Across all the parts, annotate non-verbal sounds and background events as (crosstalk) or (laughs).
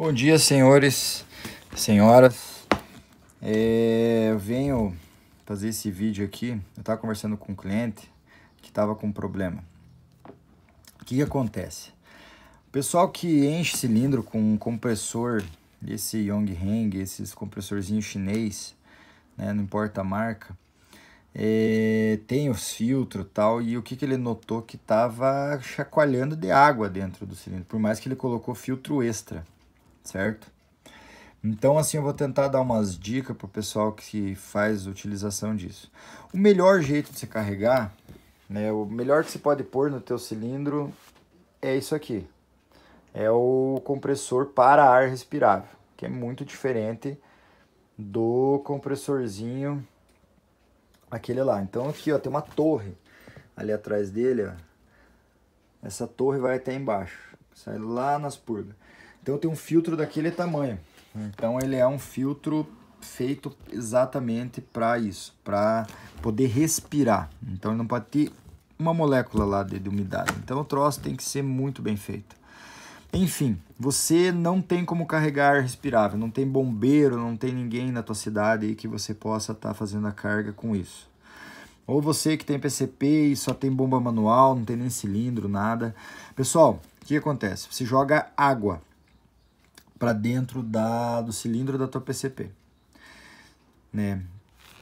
Bom dia, senhores, senhoras. É, eu venho fazer esse vídeo aqui. Eu estava conversando com um cliente que estava com um problema. O que, que acontece? O pessoal que enche cilindro com um compressor, esse Yongheng, esses compressorzinhos chinês, né, não importa a marca, é, tem os filtros e tal, e o que, que ele notou que estava chacoalhando de água dentro do cilindro, por mais que ele colocou filtro extra certo? Então, assim, eu vou tentar dar umas dicas para o pessoal que faz utilização disso. O melhor jeito de você carregar, né, o melhor que você pode pôr no teu cilindro é isso aqui. É o compressor para ar respirável, que é muito diferente do compressorzinho aquele lá. Então aqui ó, tem uma torre ali atrás dele, ó. Essa torre vai até embaixo, sai lá nas purgas. Então tem um filtro daquele tamanho. Então ele é um filtro feito exatamente para isso, para poder respirar. Então ele não pode ter uma molécula lá de, de umidade. Então o troço tem que ser muito bem feito. Enfim, você não tem como carregar respirável, não tem bombeiro, não tem ninguém na tua cidade aí que você possa estar tá fazendo a carga com isso. Ou você que tem PCP e só tem bomba manual, não tem nem cilindro, nada. Pessoal, o que acontece? Você joga água para dentro da, do cilindro da tua PCP. Né?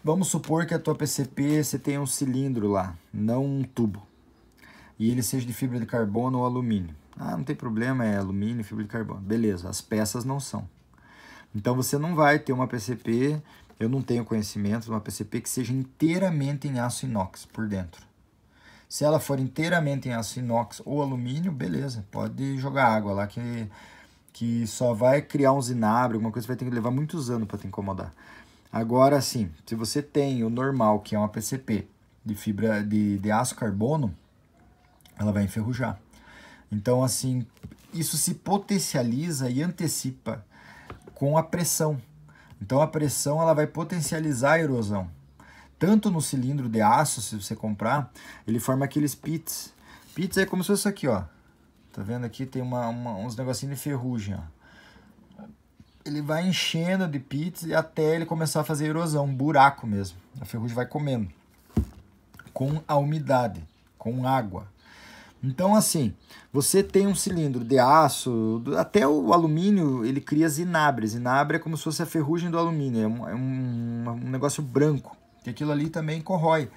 Vamos supor que a tua PCP você tenha um cilindro lá, não um tubo, e ele seja de fibra de carbono ou alumínio. Ah, não tem problema, é alumínio, fibra de carbono. Beleza, as peças não são. Então você não vai ter uma PCP, eu não tenho conhecimento de uma PCP que seja inteiramente em aço inox por dentro. Se ela for inteiramente em aço inox ou alumínio, beleza, pode jogar água lá que que só vai criar um zinabre, alguma coisa que vai ter que levar muitos anos para te incomodar. Agora, assim, se você tem o normal, que é uma PCP de fibra de, de aço carbono, ela vai enferrujar. Então, assim, isso se potencializa e antecipa com a pressão. Então, a pressão ela vai potencializar a erosão. Tanto no cilindro de aço, se você comprar, ele forma aqueles pits. Pits é como se fosse aqui, ó. Tá vendo aqui? Tem uma, uma uns negocinhos de ferrugem, ó. Ele vai enchendo de pits até ele começar a fazer erosão, um buraco mesmo. A ferrugem vai comendo. Com a umidade, com água. Então, assim, você tem um cilindro de aço, até o alumínio ele cria zinabre. Zinabre é como se fosse a ferrugem do alumínio, é um, é um, um negócio branco, que aquilo ali também corrói.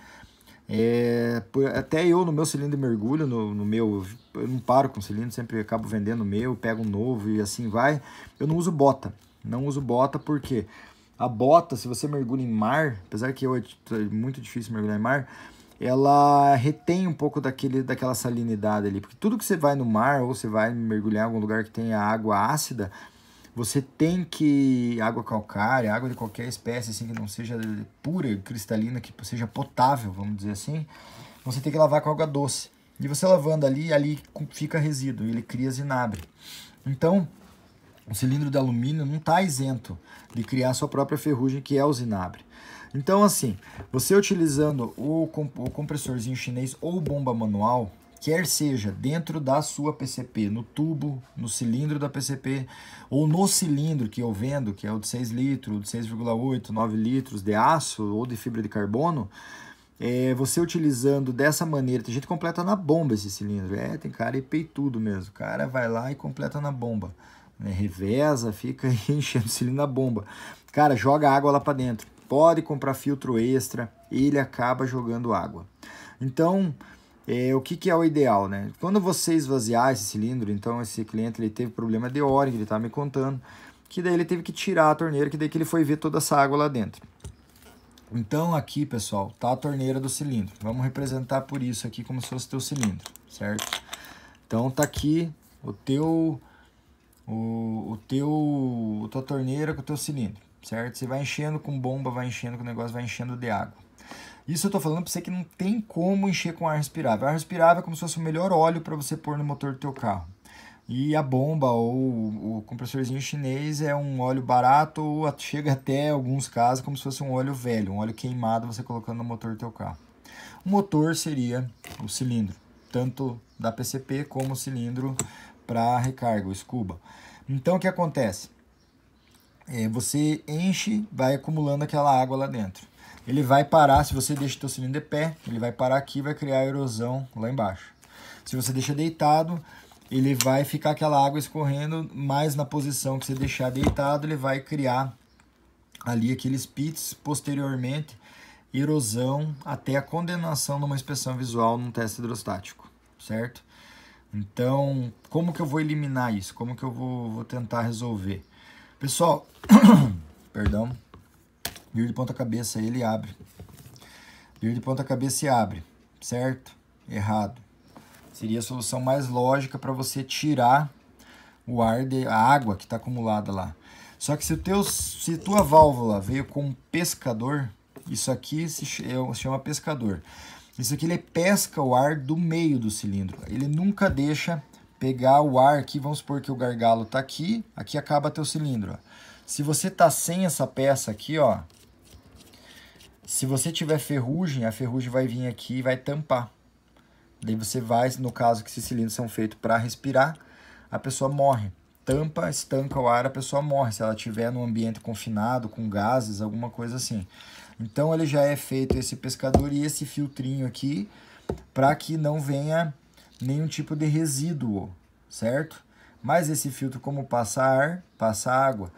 É, até eu no meu cilindro mergulho, no, no meu, eu não paro com cilindro, sempre acabo vendendo o meu, pego um novo e assim vai. Eu não uso bota, não uso bota porque a bota, se você mergulha em mar, apesar que eu é, é muito difícil mergulhar em mar, ela retém um pouco daquele, daquela salinidade ali, porque tudo que você vai no mar ou você vai mergulhar em algum lugar que tenha água ácida, você tem que água calcária, água de qualquer espécie assim que não seja pura, cristalina, que seja potável, vamos dizer assim, você tem que lavar com água doce. E você lavando ali, ali fica resíduo, ele cria zinabre. Então, o cilindro de alumínio não está isento de criar sua própria ferrugem, que é o zinabre. Então, assim, você utilizando o compressorzinho chinês ou bomba manual, quer seja dentro da sua PCP, no tubo, no cilindro da PCP, ou no cilindro que eu vendo, que é o de 6 litros, de 6,8, 9 litros de aço ou de fibra de carbono, é, você utilizando dessa maneira, tem gente que completa na bomba esse cilindro, é, tem cara e peitudo mesmo, o cara vai lá e completa na bomba, né, reveza, fica (laughs) enchendo o cilindro na bomba, cara, joga água lá para dentro, pode comprar filtro extra, ele acaba jogando água. Então, é, o que, que é o ideal, né? Quando você esvaziar esse cilindro, então esse cliente ele teve problema de óleo, ele tá me contando, que daí ele teve que tirar a torneira, que daí que ele foi ver toda essa água lá dentro. Então aqui, pessoal, tá a torneira do cilindro. Vamos representar por isso aqui como se fosse o teu cilindro, certo? Então tá aqui o teu o, o teu a tua torneira com o teu cilindro, certo? Você vai enchendo com bomba, vai enchendo com o negócio, vai enchendo de água. Isso eu tô falando para você que não tem como encher com ar respirável. Ar respirável é como se fosse o melhor óleo para você pôr no motor do teu carro. E a bomba ou o compressorzinho chinês é um óleo barato ou chega até alguns casos como se fosse um óleo velho, um óleo queimado você colocando no motor do teu carro. O motor seria o cilindro, tanto da PCP como o cilindro para recarga, o scuba. Então o que acontece? É, você enche, vai acumulando aquela água lá dentro ele vai parar, se você deixa o teu cilindro de pé, ele vai parar aqui e vai criar erosão lá embaixo. Se você deixa deitado, ele vai ficar aquela água escorrendo, mas na posição que você deixar deitado, ele vai criar ali aqueles pits posteriormente, erosão até a condenação de uma inspeção visual num teste hidrostático, certo? Então, como que eu vou eliminar isso? Como que eu vou, vou tentar resolver? Pessoal, (coughs) perdão, Vira de ponta cabeça, ele abre. Vira de ponta cabeça e abre, certo? Errado. Seria a solução mais lógica para você tirar o ar, de, a água que está acumulada lá. Só que se, o teu, se tua válvula veio com um pescador, isso aqui se é chama pescador. Isso aqui ele pesca o ar do meio do cilindro. Ele nunca deixa pegar o ar aqui. Vamos supor que o gargalo está aqui, aqui acaba teu cilindro. Se você está sem essa peça aqui, ó, se você tiver ferrugem, a ferrugem vai vir aqui e vai tampar. Daí você vai, no caso que esses cilindros são feitos para respirar, a pessoa morre. Tampa, estanca o ar, a pessoa morre. Se ela estiver num ambiente confinado, com gases, alguma coisa assim. Então ele já é feito esse pescador e esse filtrinho aqui para que não venha nenhum tipo de resíduo, certo? Mas esse filtro, como passa ar, passa água.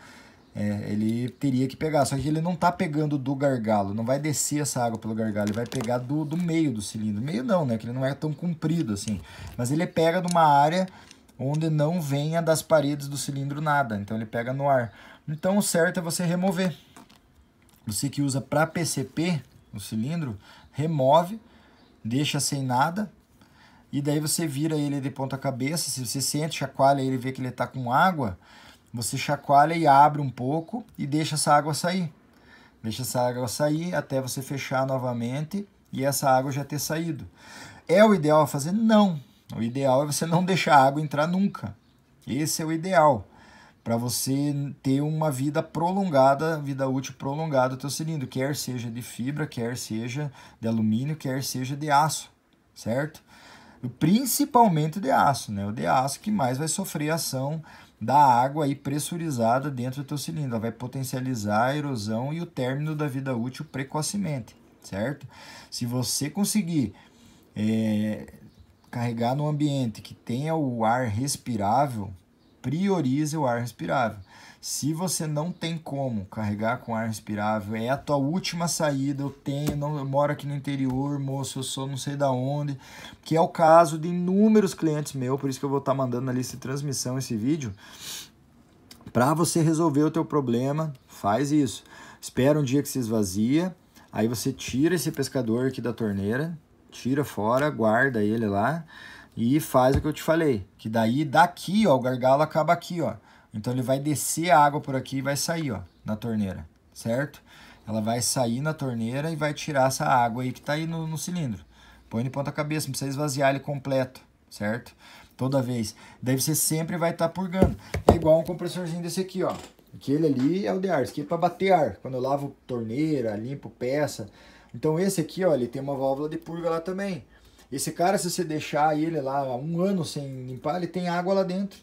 É, ele teria que pegar, só que ele não está pegando do gargalo, não vai descer essa água pelo gargalo, ele vai pegar do, do meio do cilindro. Meio não, né? Que ele não é tão comprido assim. Mas ele pega de uma área onde não venha das paredes do cilindro nada, então ele pega no ar. Então o certo é você remover. Você que usa para PCP o cilindro, remove, deixa sem nada, e daí você vira ele de ponta cabeça, se você sente, chacoalha ele vê que ele está com água, você chacoalha e abre um pouco e deixa essa água sair. Deixa essa água sair até você fechar novamente e essa água já ter saído. É o ideal fazer? Não. O ideal é você não deixar a água entrar nunca. Esse é o ideal para você ter uma vida prolongada, vida útil prolongada do teu cilindro, quer seja de fibra, quer seja de alumínio, quer seja de aço, certo? Principalmente de aço, né? O de aço que mais vai sofrer ação da água aí pressurizada dentro do teu cilindro. Ela vai potencializar a erosão e o término da vida útil precocemente, certo? Se você conseguir é, carregar no ambiente que tenha o ar respirável, priorize o ar respirável. Se você não tem como carregar com ar respirável, é a tua última saída, eu tenho, não, eu moro aqui no interior, moço, eu sou não sei da onde, que é o caso de inúmeros clientes meus, por isso que eu vou estar tá mandando na lista de transmissão esse vídeo. Para você resolver o teu problema, faz isso. Espera um dia que se esvazia, aí você tira esse pescador aqui da torneira, tira fora, guarda ele lá e faz o que eu te falei. Que daí daqui, ó, o gargalo acaba aqui, ó. Então ele vai descer a água por aqui e vai sair, ó, na torneira, certo? Ela vai sair na torneira e vai tirar essa água aí que tá aí no, no cilindro. Põe de ponta cabeça, não precisa esvaziar ele completo, certo? Toda vez. Daí você sempre vai estar tá purgando. É igual um compressorzinho desse aqui, ó. Aquele ali é o de ar, esse aqui é para bater ar. Quando eu lavo torneira, limpo peça. Então esse aqui, ó, ele tem uma válvula de purga lá também. Esse cara, se você deixar ele lá um ano sem limpar, ele tem água lá dentro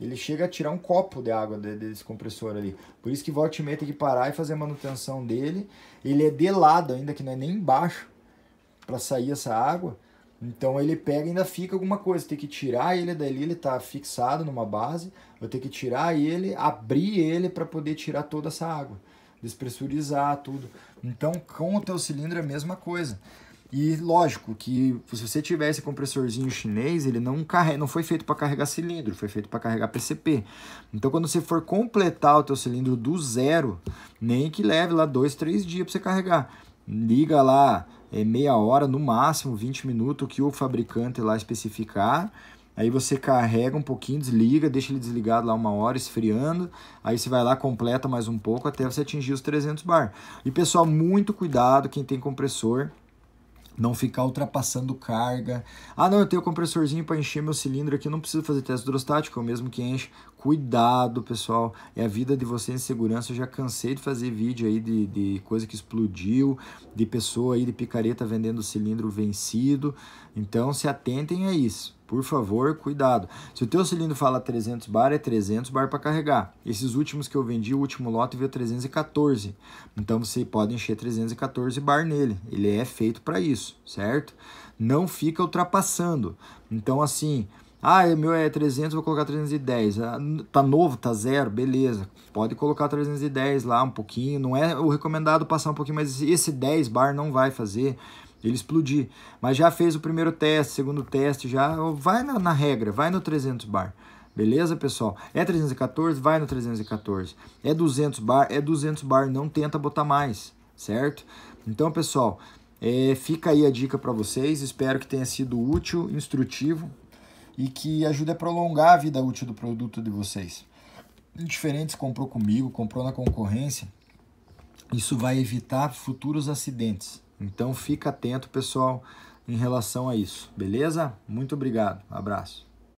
ele chega a tirar um copo de água desse compressor ali. Por isso que volta e meia tem que parar e fazer a manutenção dele. Ele é de lado ainda, que não é nem embaixo, para sair essa água. Então ele pega e ainda fica alguma coisa. Tem que tirar ele dali, ele está fixado numa base. Vou ter que tirar ele, abrir ele para poder tirar toda essa água. Despressurizar tudo. Então com o teu cilindro é a mesma coisa. E lógico que se você tiver esse compressorzinho chinês, ele não carrega, não foi feito para carregar cilindro, foi feito para carregar PCP. Então quando você for completar o teu cilindro do zero, nem que leve lá dois, três dias para você carregar. Liga lá é, meia hora, no máximo 20 minutos, que o fabricante lá especificar. Aí você carrega um pouquinho, desliga, deixa ele desligado lá uma hora, esfriando. Aí você vai lá, completa mais um pouco até você atingir os 300 bar. E pessoal, muito cuidado quem tem compressor não ficar ultrapassando carga. Ah, não, eu tenho um compressorzinho para encher meu cilindro aqui, não preciso fazer teste hidrostático, é o mesmo que enche. Cuidado, pessoal, é a vida de vocês em segurança. Eu já cansei de fazer vídeo aí de, de coisa que explodiu, de pessoa aí de picareta vendendo cilindro vencido. Então, se atentem a isso. Por favor, cuidado. Se o teu cilindro fala 300 bar, é 300 bar para carregar. Esses últimos que eu vendi, o último lote veio 314. Então você pode encher 314 bar nele. Ele é feito para isso, certo? Não fica ultrapassando. Então assim, ah, é meu é 300, vou colocar 310. Ah, tá novo, tá zero, beleza. Pode colocar 310 lá um pouquinho. Não é o recomendado passar um pouquinho, mas esse 10 bar não vai fazer ele explodir. Mas já fez o primeiro teste, segundo teste, já oh, vai na, na regra, vai no 300 bar. Beleza, pessoal? É 314, vai no 314. É 200 bar, é 200 bar, não tenta botar mais, certo? Então, pessoal, é, fica aí a dica para vocês. Espero que tenha sido útil, instrutivo e que ajuda a prolongar a vida útil do produto de vocês. Diferentes comprou comigo, comprou na concorrência, isso vai evitar futuros acidentes. Então fica atento, pessoal, em relação a isso, beleza? Muito obrigado. Abraço.